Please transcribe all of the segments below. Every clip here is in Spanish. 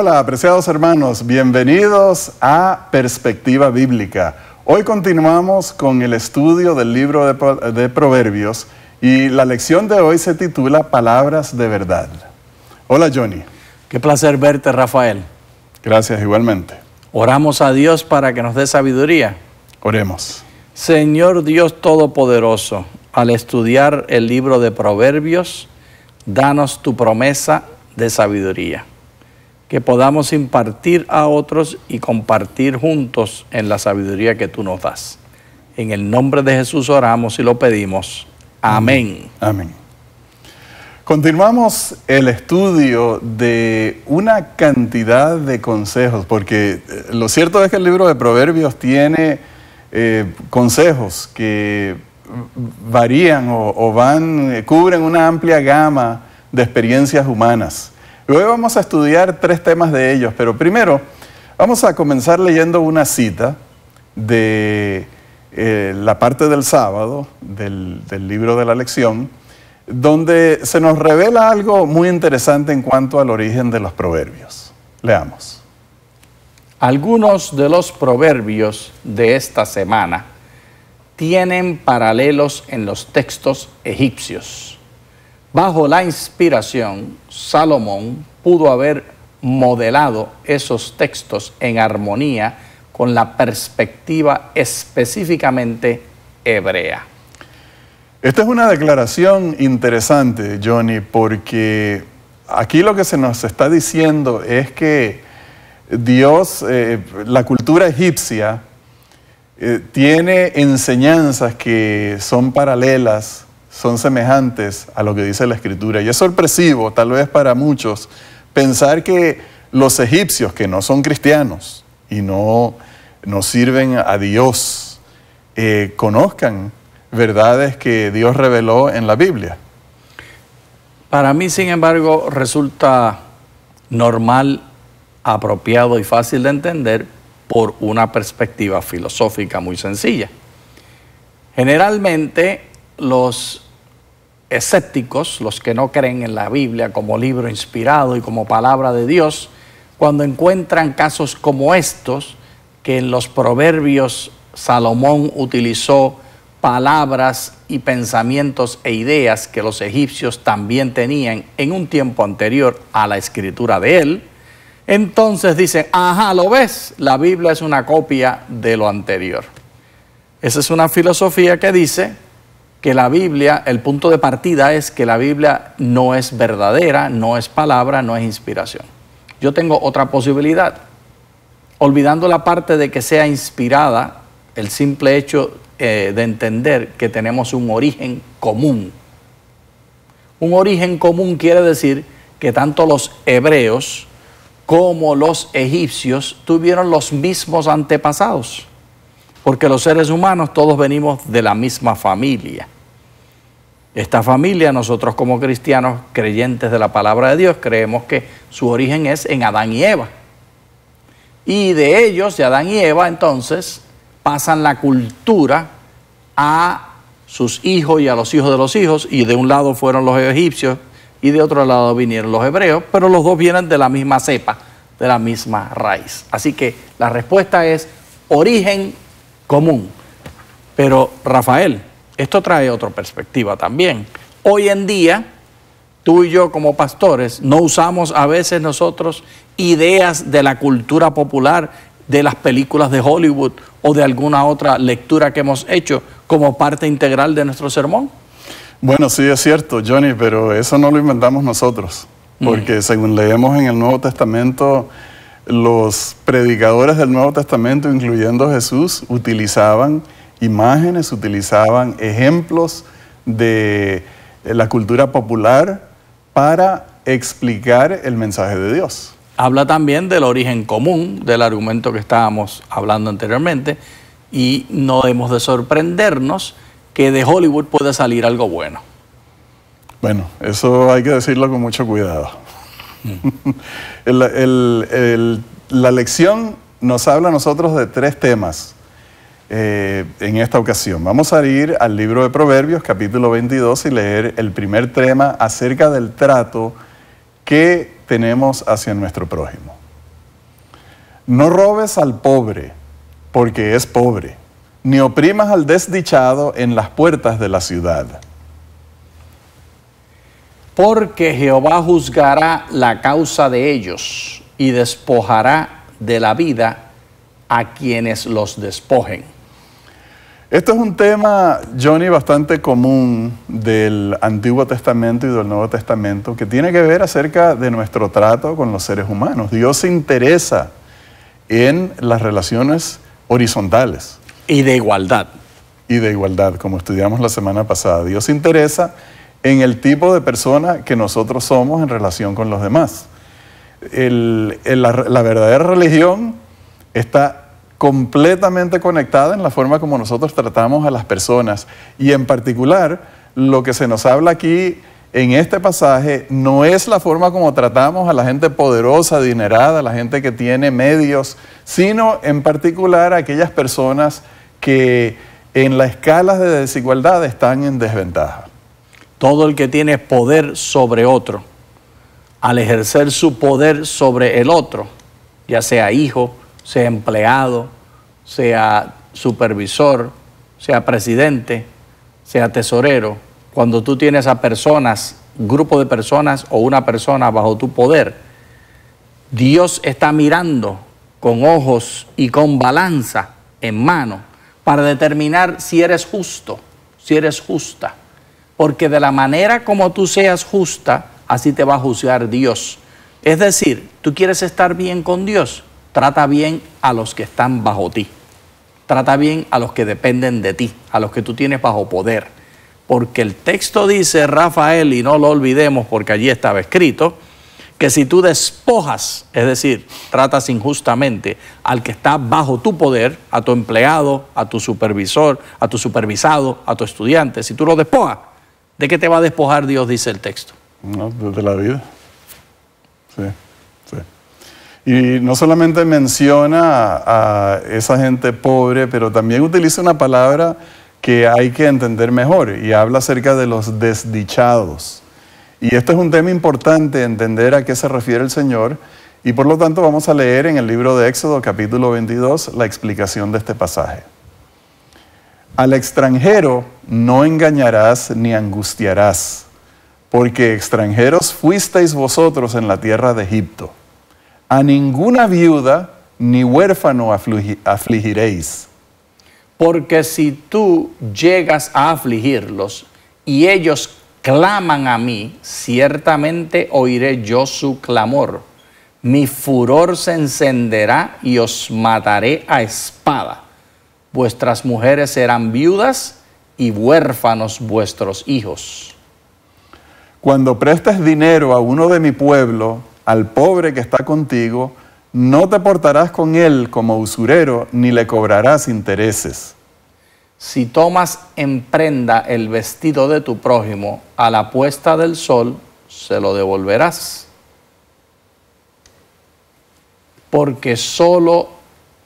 Hola, apreciados hermanos, bienvenidos a Perspectiva Bíblica. Hoy continuamos con el estudio del libro de, Proverbios y la lección de hoy se titula Palabras de Verdad. Hola Johnny. Qué placer verte, Rafael. Gracias igualmente. Oramos a Dios para que nos dé sabiduría. Oremos. Señor Dios Todopoderoso, al estudiar el libro de Proverbios, danos tu promesa de sabiduría que podamos impartir a otros y compartir juntos en la sabiduría que tú nos das. En el nombre de Jesús oramos y lo pedimos. Amén. Amén. Continuamos el estudio de una cantidad de consejos, porque eh, lo cierto es que el libro de Proverbios tiene eh, consejos que varían o, van, eh, cubren una amplia gama de experiencias humanas hoy vamos a estudiar tres temas de ellos, pero primero vamos a comenzar leyendo una cita de eh, la parte del sábado del, del libro de la lección, donde se nos revela algo muy interesante en cuanto al origen de los proverbios. Leamos. Algunos de los proverbios de esta semana tienen paralelos en los textos egipcios. Bajo la inspiración, Salomón pudo haber modelado esos textos en armonía con la perspectiva específicamente hebrea. Esta es una declaración interesante, Johnny, porque aquí lo que se nos está diciendo es que Dios, eh, la cultura egipcia, eh, tiene enseñanzas que son paralelas son semejantes a lo que dice la Escritura. Y es sorpresivo, tal vez para muchos, pensar que los egipcios, que no son cristianos y no, sirven a Dios, eh, conozcan verdades que Dios reveló en la Biblia. Para mí, sin embargo, resulta normal, apropiado y fácil de entender por una perspectiva filosófica muy sencilla. Generalmente los escépticos, los que no creen en la Biblia como libro inspirado y como palabra de Dios, cuando encuentran casos como estos, que en los proverbios Salomón utilizó palabras y pensamientos e ideas que los egipcios también tenían en un tiempo anterior a la escritura de él, entonces dicen, ajá, lo ves, la Biblia es una copia de lo anterior. Esa es una filosofía que dice que la Biblia, el punto de partida es que la Biblia no es verdadera, no es palabra, no es inspiración. Yo tengo otra posibilidad. Olvidando la parte de que sea inspirada, el simple hecho eh, de entender que tenemos un origen común. Un origen común quiere decir que tanto los hebreos como los egipcios tuvieron los mismos antepasados porque los seres humanos todos venimos de la misma familia. Esta familia, nosotros como cristianos creyentes de la palabra de Dios, creemos que su origen es en Adán y Eva. Y de ellos, de Adán y Eva, entonces, pasan la cultura a sus hijos y a los hijos de los hijos, y de un lado fueron los egipcios y de otro lado vinieron los hebreos, pero los dos vienen de la misma cepa, de la misma raíz. Así que la respuesta es origen común. Pero Rafael, esto trae otra perspectiva también. Hoy en día, tú y yo como pastores no usamos a veces nosotros ideas de la cultura popular, de las películas de Hollywood o de alguna otra lectura que hemos hecho como parte integral de nuestro sermón. Bueno, sí es cierto, Johnny, pero eso no lo inventamos nosotros, mm. porque según leemos en el Nuevo Testamento, los predicadores del Nuevo Testamento, incluyendo Jesús, utilizaban imágenes, utilizaban ejemplos de eh, la cultura popular para explicar el mensaje de Dios. Habla también del origen común, del argumento que estábamos hablando anteriormente, y no debemos de sorprendernos que de Hollywood pueda salir algo bueno. Bueno, eso hay que decirlo con mucho cuidado. la lección nos habla a nosotros de tres temas eh, en esta ocasión. Vamos a ir al libro de Proverbios, capítulo 22, y leer el primer tema acerca del trato que tenemos hacia nuestro prójimo. No robes al pobre, porque es pobre, ni oprimas al desdichado en las puertas de la ciudad porque Jehová juzgará la causa de ellos y despojará de la vida a quienes los despojen. Este es un tema, Johnny, bastante común del Antiguo Testamento y del Nuevo Testamento, que tiene que ver acerca de nuestro trato con los seres humanos. Dios se interesa en las relaciones horizontales. Y de igualdad. Y de igualdad, como estudiamos la semana pasada. Dios se interesa en el tipo de persona que nosotros somos en relación con los demás. la, verdadera religión está completamente conectada en la forma como nosotros tratamos a las personas y en particular lo que se nos habla aquí en este pasaje no es la forma como tratamos a la gente poderosa, adinerada, a la gente que tiene medios, sino en particular a aquellas personas que en la escala de desigualdad están en desventaja. Todo el que tiene poder sobre otro, al ejercer su poder sobre el otro, ya sea hijo, sea empleado, sea supervisor, sea presidente, sea tesorero, cuando tú tienes a personas, grupo de personas o una persona bajo tu poder, Dios está mirando con ojos y con balanza en mano para determinar si eres justo, si eres justa porque de la manera como tú seas justa, así te va a juzgar Dios. Es decir, tú quieres estar bien con Dios, trata bien a los que están bajo ti, trata bien a los que dependen de ti, a los que tú tienes bajo poder. Porque el texto dice, Rafael, y no lo olvidemos porque allí estaba escrito, que si tú despojas, es decir, tratas injustamente al que está bajo tu poder, a tu empleado, a tu supervisor, a tu supervisado, a tu estudiante, si tú lo despojas, ¿De qué te va a despojar Dios, dice el texto? No, pues, de la vida. Sí, sí. Y no solamente menciona a, esa gente pobre, pero también utiliza una palabra que hay que entender mejor y habla acerca de los desdichados. Y esto es un tema importante, entender a qué se refiere el Señor. Y por lo tanto vamos a leer en el libro de Éxodo capítulo 22 la explicación de este pasaje. Al extranjero no engañarás ni angustiarás, porque extranjeros fuisteis vosotros en la tierra de Egipto. A ninguna viuda ni huérfano afligiréis. Porque si tú llegas a afligirlos y ellos claman a mí, ciertamente oiré yo su clamor. Mi furor se encenderá y os mataré a espada vuestras mujeres serán viudas y huérfanos vuestros hijos. Cuando prestes dinero a uno de mi pueblo, al pobre que está contigo, no te portarás con él como usurero, ni le cobrarás intereses. Si tomas en prenda el vestido de tu prójimo a la puesta del sol, se lo devolverás. Porque solo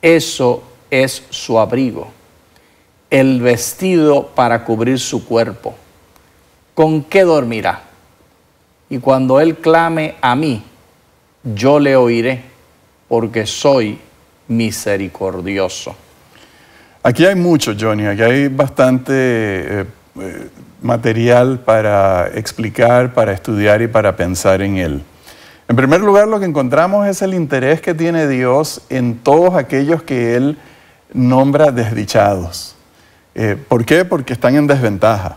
eso es su abrigo, el vestido para cubrir su cuerpo. ¿Con qué dormirá? Y cuando él clame a mí, yo le oiré, porque soy misericordioso. Aquí hay mucho, Johnny, aquí hay bastante eh, eh, material para explicar, para estudiar y para pensar en él. En primer lugar, lo que encontramos es el interés que tiene Dios en todos aquellos que Él nombra desdichados. Eh, ¿Por qué? Porque están en desventaja.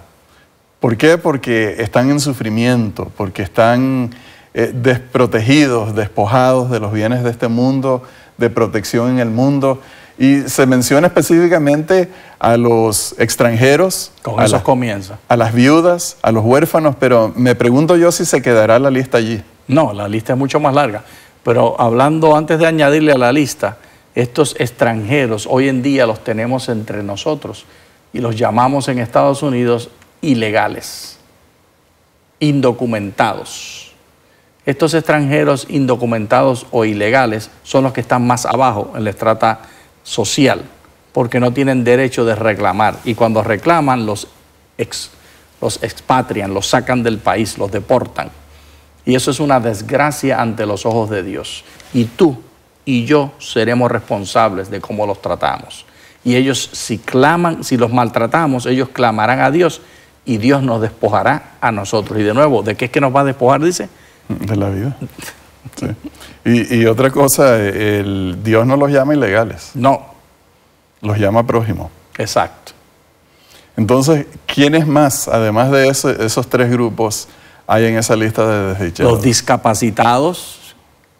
¿Por qué? Porque están en sufrimiento, porque están eh, desprotegidos, despojados de los bienes de este mundo, de protección en el mundo. Y se menciona específicamente a los extranjeros, Con eso comienza. a las viudas, a los huérfanos, pero me pregunto yo si se quedará la lista allí. No, la lista es mucho más larga. Pero hablando antes de añadirle a la lista, estos extranjeros hoy en día los tenemos entre nosotros y los llamamos en Estados Unidos ilegales, indocumentados. Estos extranjeros indocumentados o ilegales son los que están más abajo en la estrata social, porque no tienen derecho de reclamar. Y cuando reclaman, los, los expatrian, los sacan del país, los deportan. Y eso es una desgracia ante los ojos de Dios. Y tú y yo seremos responsables de cómo los tratamos. Y ellos si claman, si los maltratamos, ellos clamarán a Dios y Dios nos despojará a nosotros. Y de nuevo, ¿de qué es que nos va a despojar? Dice. De la vida. Y, otra cosa, el, Dios no los llama ilegales. No. Los llama prójimo. Exacto. Entonces, ¿quiénes más, además de esos tres grupos, hay en esa lista de desdichados? Los discapacitados,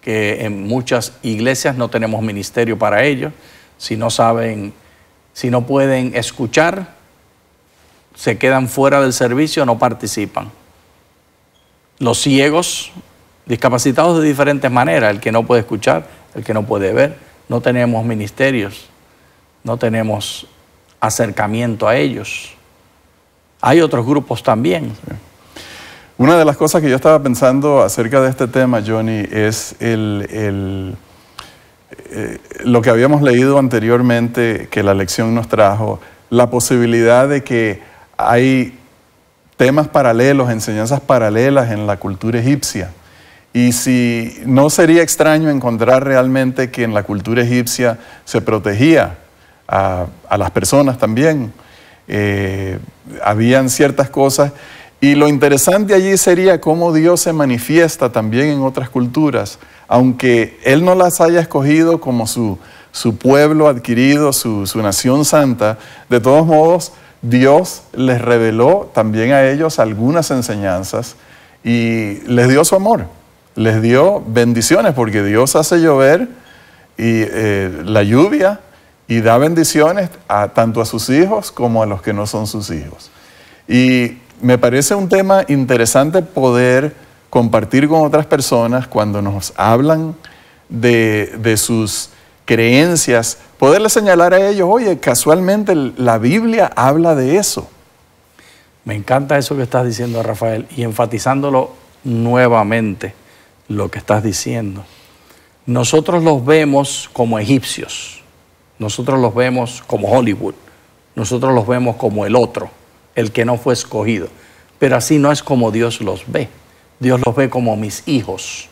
que en muchas iglesias no tenemos ministerio para ellos. Si no saben, si no pueden escuchar, se quedan fuera del servicio, no participan. Los ciegos, discapacitados de diferentes maneras, el que no puede escuchar, el que no puede ver, no tenemos ministerios, no tenemos acercamiento a ellos. Hay otros grupos también. Una de las cosas que yo estaba pensando acerca de este tema, Johnny, es eh, lo que habíamos leído anteriormente que la lección nos trajo, la posibilidad de que hay temas paralelos, enseñanzas paralelas en la cultura egipcia. Y si no sería extraño encontrar realmente que en la cultura egipcia se protegía a, las personas también. Eh, habían ciertas cosas y lo interesante allí sería cómo Dios se manifiesta también en otras culturas, aunque Él no las haya escogido como su, pueblo adquirido, su, nación santa, de todos modos, Dios les reveló también a ellos algunas enseñanzas y les dio su amor, les dio bendiciones, porque Dios hace llover y, eh, la lluvia y da bendiciones tanto a sus hijos como a los que no son sus hijos. Y me parece un tema interesante poder compartir con otras personas cuando nos hablan de, de sus creencias, poderles señalar a ellos, oye, casualmente la Biblia habla de eso. Me encanta eso que estás diciendo, Rafael, y enfatizándolo nuevamente, lo que estás diciendo. Nosotros los vemos como egipcios, nosotros los vemos como Hollywood, nosotros los vemos como el otro el que no fue escogido. Pero así no es como Dios los ve. Dios los ve como mis hijos.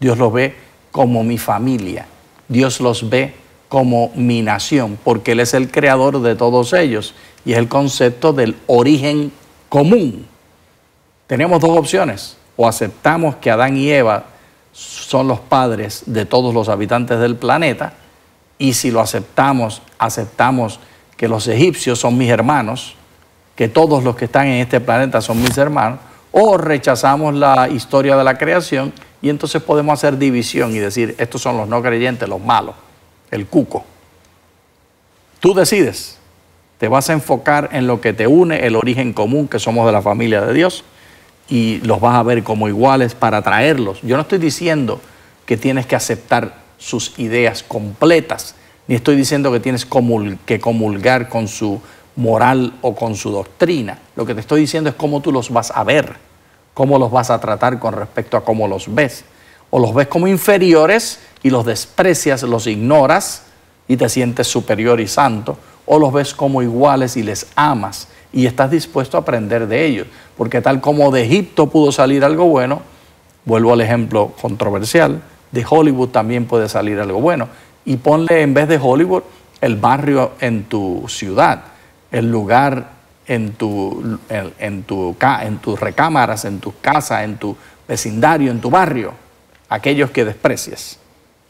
Dios los ve como mi familia. Dios los ve como mi nación, porque Él es el creador de todos ellos. Y es el concepto del origen común. Tenemos dos opciones. O aceptamos que Adán y Eva son los padres de todos los habitantes del planeta, y si lo aceptamos, aceptamos que los egipcios son mis hermanos, que todos los que están en este planeta son mis hermanos, o rechazamos la historia de la creación y entonces podemos hacer división y decir, estos son los no creyentes, los malos, el cuco. Tú decides, te vas a enfocar en lo que te une, el origen común que somos de la familia de Dios, y los vas a ver como iguales para traerlos Yo no estoy diciendo que tienes que aceptar sus ideas completas, ni estoy diciendo que tienes que comulgar con su moral o con su doctrina. Lo que te estoy diciendo es cómo tú los vas a ver, cómo los vas a tratar con respecto a cómo los ves. O los ves como inferiores y los desprecias, los ignoras y te sientes superior y santo. O los ves como iguales y les amas y estás dispuesto a aprender de ellos. Porque tal como de Egipto pudo salir algo bueno, vuelvo al ejemplo controversial, de Hollywood también puede salir algo bueno. Y ponle en vez de Hollywood el barrio en tu ciudad el lugar en tu, en, tu, en tus recámaras, en tus casas, en tu vecindario, en tu barrio, aquellos que desprecies.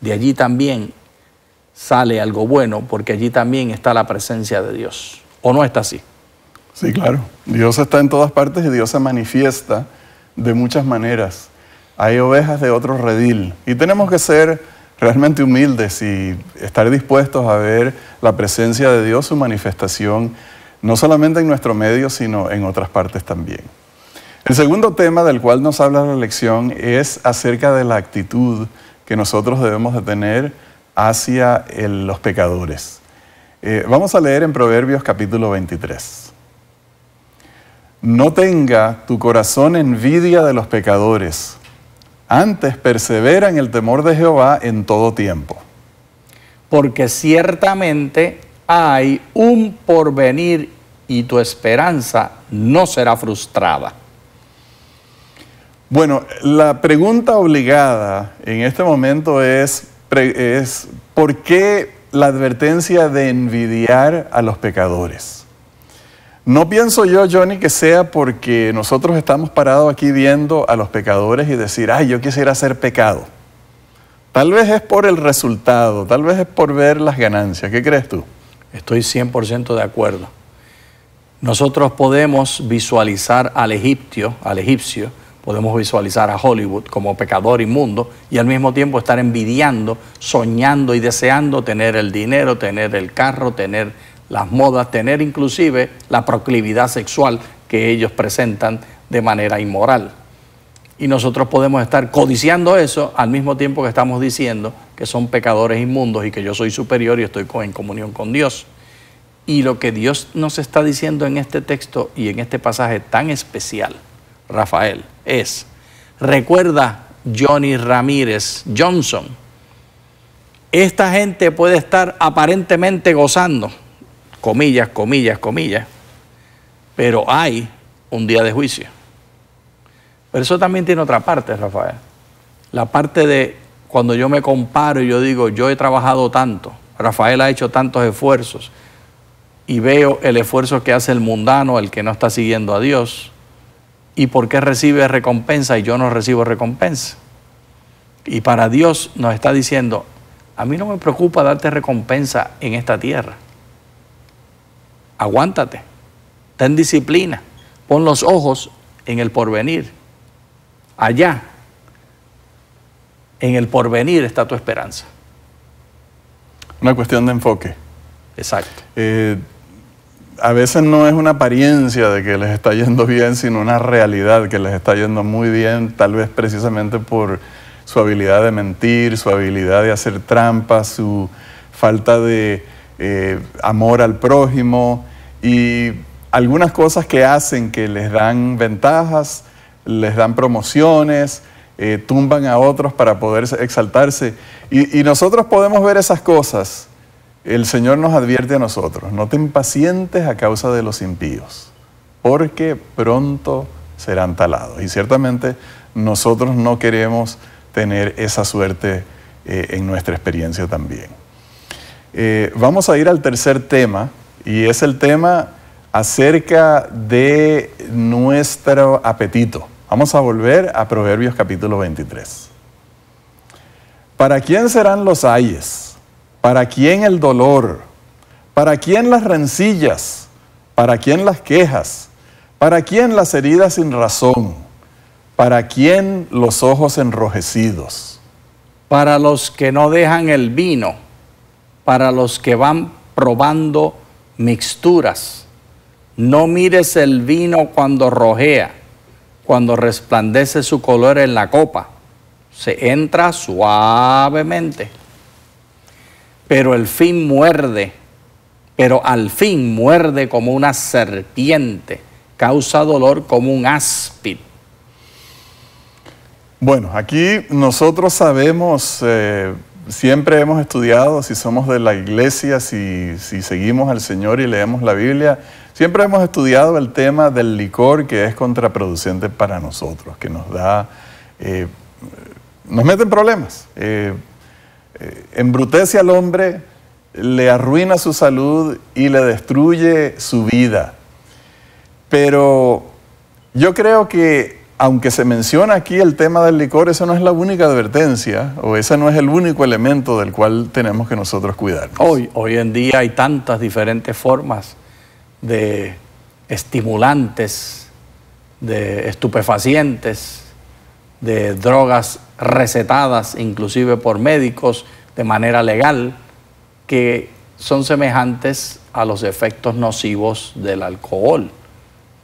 De allí también sale algo bueno, porque allí también está la presencia de Dios. ¿O no está así? Sí, claro. Dios está en todas partes y Dios se manifiesta de muchas maneras. Hay ovejas de otro redil y tenemos que ser realmente humildes y estar dispuestos a ver la presencia de Dios, su manifestación no solamente en nuestro medio, sino en otras partes también. El segundo tema del cual nos habla la lección es acerca de la actitud que nosotros debemos de tener hacia los pecadores. Eh, vamos a leer en Proverbios capítulo 23. No tenga tu corazón envidia de los pecadores, antes persevera en el temor de Jehová en todo tiempo. Porque ciertamente hay un porvenir y tu esperanza no será frustrada. Bueno, la pregunta obligada en este momento es, es ¿por qué la advertencia de envidiar a los pecadores? No pienso yo, Johnny, que sea porque nosotros estamos parados aquí viendo a los pecadores y decir, ay, yo quisiera ser pecado. Tal vez es por el resultado, tal vez es por ver las ganancias. ¿Qué crees tú? Estoy 100% de acuerdo. Nosotros podemos visualizar al egipcio, al egipcio, podemos visualizar a Hollywood como pecador inmundo y al mismo tiempo estar envidiando, soñando y deseando tener el dinero, tener el carro, tener las modas, tener inclusive la proclividad sexual que ellos presentan de manera inmoral. Y nosotros podemos estar codiciando eso al mismo tiempo que estamos diciendo que son pecadores inmundos y que yo soy superior y estoy en comunión con Dios y lo que Dios nos está diciendo en este texto y en este pasaje tan especial, Rafael, es, recuerda Johnny Ramírez Johnson, esta gente puede estar aparentemente gozando, comillas, comillas, comillas, pero hay un día de juicio. Pero eso también tiene otra parte, Rafael. La parte de cuando yo me comparo y yo digo, yo he trabajado tanto, Rafael ha hecho tantos esfuerzos, y veo el esfuerzo que hace el mundano, el que no está siguiendo a Dios, y por qué recibe recompensa y yo no recibo recompensa. Y para Dios nos está diciendo, a mí no me preocupa darte recompensa en esta tierra. Aguántate, ten disciplina, pon los ojos en el porvenir. Allá, en el porvenir está tu esperanza. Una cuestión de enfoque. Exacto. Eh, a veces no es una apariencia de que les está yendo bien, sino una realidad que les está yendo muy bien, tal vez precisamente por su habilidad de mentir, su habilidad de hacer trampas, su falta de eh, amor al prójimo y algunas cosas que hacen que les dan ventajas, les dan promociones, eh, tumban a otros para poder exaltarse. y nosotros podemos ver esas cosas el Señor nos advierte a nosotros, no te impacientes a causa de los impíos, porque pronto serán talados. Y ciertamente nosotros no queremos tener esa suerte eh, en nuestra experiencia también. Eh, vamos a ir al tercer tema, y es el tema acerca de nuestro apetito. Vamos a volver a Proverbios capítulo 23. ¿Para quién serán los ayes? ¿Para quién el dolor? ¿Para quién las rencillas? ¿Para quién las quejas? ¿Para quién las heridas sin razón? ¿Para quién los ojos enrojecidos? Para los que no dejan el vino, para los que van probando mixturas. No mires el vino cuando rojea, cuando resplandece su color en la copa. Se entra suavemente pero el fin muerde, pero al fin muerde como una serpiente, causa dolor como un áspid. Bueno, aquí nosotros sabemos, eh, siempre hemos estudiado, si somos de la iglesia, si, seguimos al Señor y leemos la Biblia, siempre hemos estudiado el tema del licor que es contraproducente para nosotros, que nos da, eh, nos mete en problemas. Eh, eh, embrutece al hombre, le arruina su salud y le destruye su vida. Pero yo creo que aunque se menciona aquí el tema del licor, esa no es la única advertencia o ese no es el único elemento del cual tenemos que nosotros cuidarnos. Hoy, hoy en día hay tantas diferentes formas de estimulantes, de estupefacientes, de drogas recetadas inclusive por médicos de manera legal, que son semejantes a los efectos nocivos del alcohol,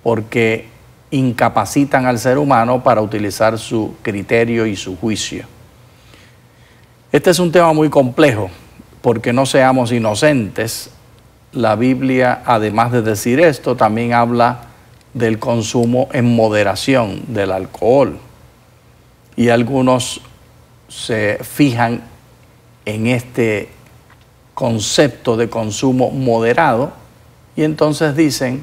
porque incapacitan al ser humano para utilizar su criterio y su juicio. Este es un tema muy complejo, porque no seamos inocentes, la Biblia, además de decir esto, también habla del consumo en moderación del alcohol y algunos se fijan en este concepto de consumo moderado y entonces dicen,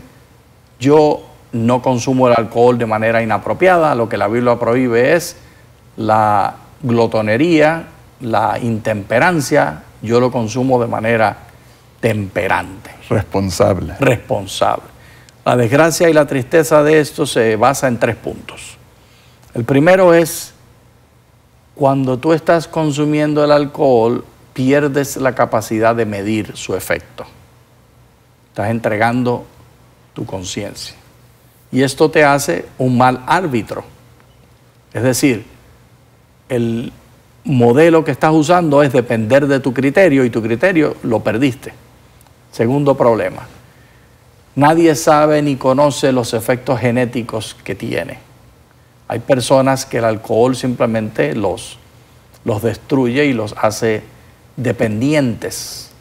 yo no consumo el alcohol de manera inapropiada, lo que la Biblia prohíbe es la glotonería, la intemperancia, yo lo consumo de manera temperante. Responsable. Responsable. La desgracia y la tristeza de esto se basa en tres puntos. El primero es cuando tú estás consumiendo el alcohol, pierdes la capacidad de medir su efecto. Estás entregando tu conciencia. Y esto te hace un mal árbitro. Es decir, el modelo que estás usando es depender de tu criterio y tu criterio lo perdiste. Segundo problema, nadie sabe ni conoce los efectos genéticos que tiene. Hay personas que el alcohol simplemente los, los destruye y los hace dependientes.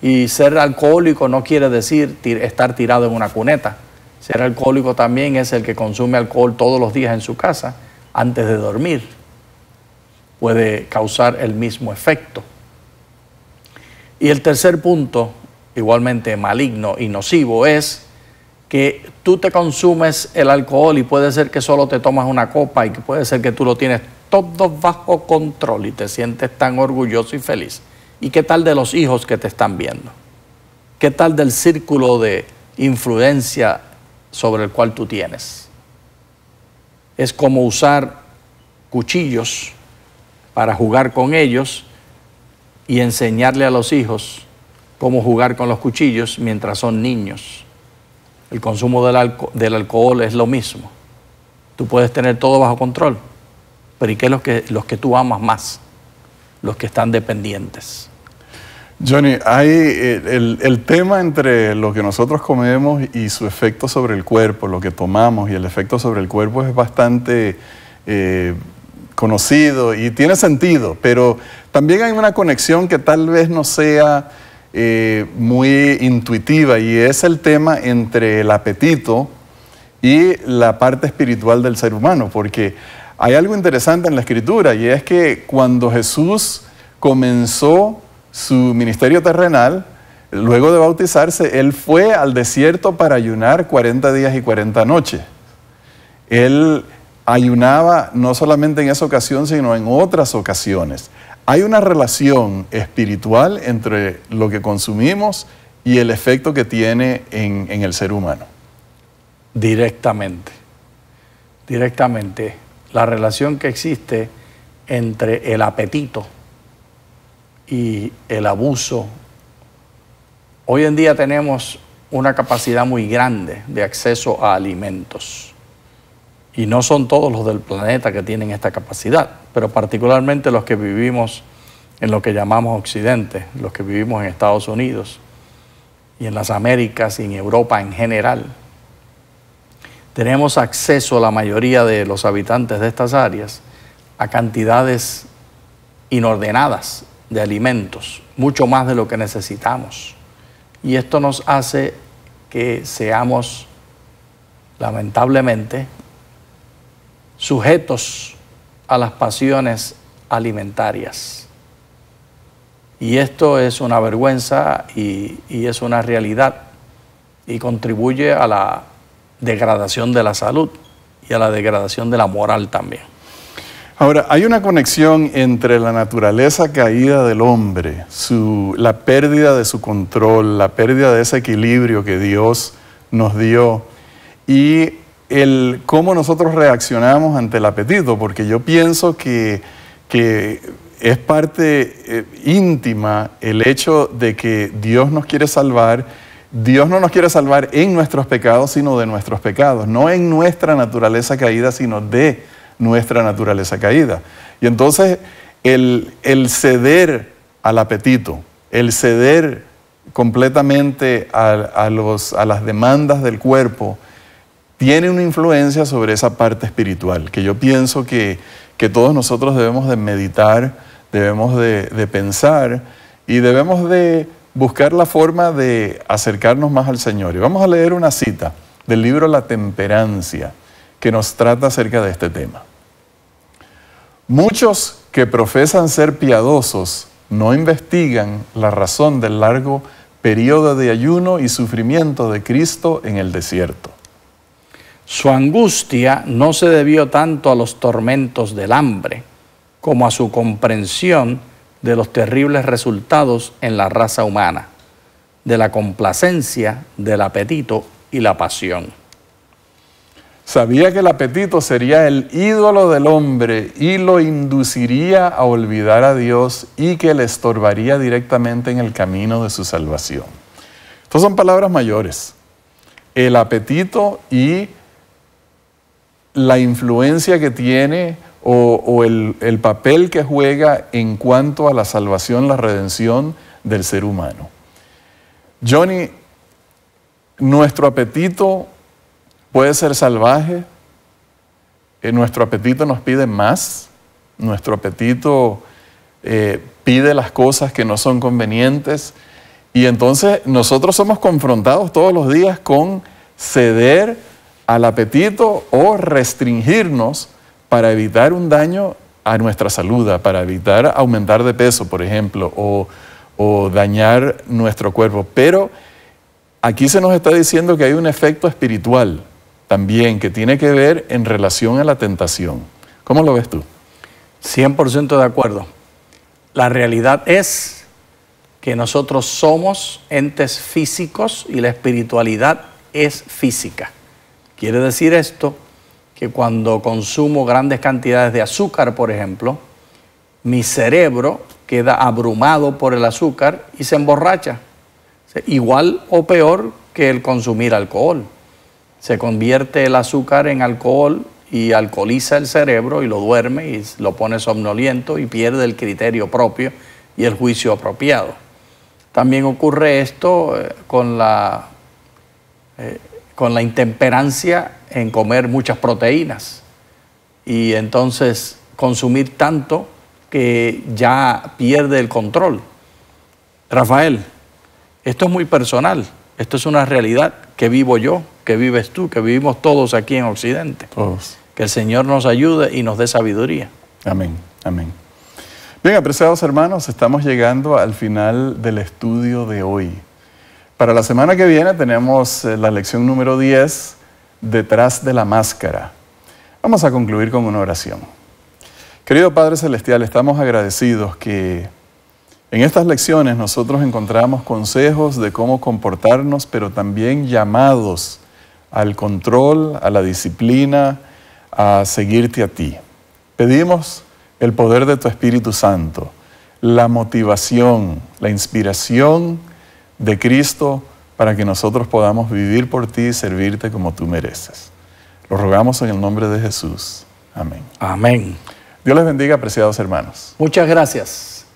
Y ser alcohólico no quiere decir estar tirado en una cuneta. Ser alcohólico también es el que consume alcohol todos los días en su casa antes de dormir. Puede causar el mismo efecto. Y el tercer punto, igualmente maligno y nocivo, es que tú te consumes el alcohol y puede ser que solo te tomas una copa y que puede ser que tú lo tienes todo bajo control y te sientes tan orgulloso y feliz. ¿Y qué tal de los hijos que te están viendo? ¿Qué tal del círculo de influencia sobre el cual tú tienes? Es como usar cuchillos para jugar con ellos y enseñarle a los hijos cómo jugar con los cuchillos mientras son niños el consumo del, del, alcohol es lo mismo. Tú puedes tener todo bajo control, pero ¿y qué es lo que, los que tú amas más? Los que están dependientes. Johnny, hay eh, el, tema entre lo que nosotros comemos y su efecto sobre el cuerpo, lo que tomamos y el efecto sobre el cuerpo es bastante eh, conocido y tiene sentido, pero también hay una conexión que tal vez no sea eh, muy intuitiva y es el tema entre el apetito y la parte espiritual del ser humano, porque hay algo interesante en la escritura y es que cuando Jesús comenzó su ministerio terrenal, luego de bautizarse, él fue al desierto para ayunar 40 días y 40 noches. Él ayunaba no solamente en esa ocasión, sino en otras ocasiones. Hay una relación espiritual entre lo que consumimos y el efecto que tiene en, el ser humano. Directamente, directamente. La relación que existe entre el apetito y el abuso. Hoy en día tenemos una capacidad muy grande de acceso a alimentos y no son todos los del planeta que tienen esta capacidad, pero particularmente los que vivimos en lo que llamamos Occidente, los que vivimos en Estados Unidos y en las Américas y en Europa en general. Tenemos acceso a la mayoría de los habitantes de estas áreas a cantidades inordenadas de alimentos, mucho más de lo que necesitamos. Y esto nos hace que seamos, lamentablemente, sujetos a las pasiones alimentarias. Y esto es una vergüenza y, es una realidad y contribuye a la degradación de la salud y a la degradación de la moral también. Ahora, hay una conexión entre la naturaleza caída del hombre, la pérdida de su control, la pérdida de ese equilibrio que Dios nos dio y el cómo nosotros reaccionamos ante el apetito, porque yo pienso que, es parte eh, íntima el hecho de que Dios nos quiere salvar. Dios no nos quiere salvar en nuestros pecados, sino de nuestros pecados, no en nuestra naturaleza caída, sino de nuestra naturaleza caída. Y entonces el, ceder al apetito, el ceder completamente a las demandas del cuerpo, tiene una influencia sobre esa parte espiritual, que yo pienso que, todos nosotros debemos de meditar, debemos de, de pensar y debemos de buscar la forma de acercarnos más al Señor. Y vamos a leer una cita del libro La Temperancia, que nos trata acerca de este tema. Muchos que profesan ser piadosos no investigan la razón del largo periodo de ayuno y sufrimiento de Cristo en el desierto. Su angustia no se debió tanto a los tormentos del hambre como a su comprensión de los terribles resultados en la raza humana, de la complacencia, del apetito y la pasión. Sabía que el apetito sería el ídolo del hombre y lo induciría a olvidar a Dios y que le estorbaría directamente en el camino de su salvación. Estas son palabras mayores. El apetito y la influencia que tiene o, el, papel que juega en cuanto a la salvación, la redención del ser humano. Johnny, nuestro apetito puede ser salvaje, eh, nuestro apetito nos pide más, nuestro apetito eh, pide las cosas que no son convenientes y entonces nosotros somos confrontados todos los días con ceder al apetito o restringirnos para evitar un daño a nuestra salud, para evitar aumentar de peso, por ejemplo, o, dañar nuestro cuerpo. Pero aquí se nos está diciendo que hay un efecto espiritual también que tiene que ver en relación a la tentación. ¿Cómo lo ves tú? 100% de acuerdo. La realidad es que nosotros somos entes físicos y la espiritualidad es física. Quiere decir esto que cuando consumo grandes cantidades de azúcar, por ejemplo, mi cerebro queda abrumado por el azúcar y se emborracha. Igual o peor que el consumir alcohol. Se convierte el azúcar en alcohol y alcoholiza el cerebro y lo duerme y lo pone somnoliento y pierde el criterio propio y el juicio apropiado. También ocurre esto eh, con la eh, con la intemperancia en comer muchas proteínas y entonces consumir tanto que ya pierde el control. Rafael, esto es muy personal, esto es una realidad que vivo yo, que vives tú, que vivimos todos aquí en Occidente. Que el Señor nos ayude y nos dé sabiduría. Amén, amén. Bien, apreciados hermanos, estamos llegando al final del estudio de hoy. Para la semana que viene tenemos eh, la lección número 10, Detrás de la Máscara. Vamos a concluir con una oración. Querido Padre Celestial, estamos agradecidos que en estas lecciones nosotros encontramos consejos de cómo comportarnos, pero también llamados al control, a la disciplina, a seguirte a ti. Pedimos el poder de tu Espíritu Santo, la motivación, la inspiración, de Cristo para que nosotros podamos vivir por ti y servirte como tú mereces. Lo rogamos en el nombre de Jesús. Amén. Amén. Dios les bendiga, apreciados hermanos. Muchas gracias.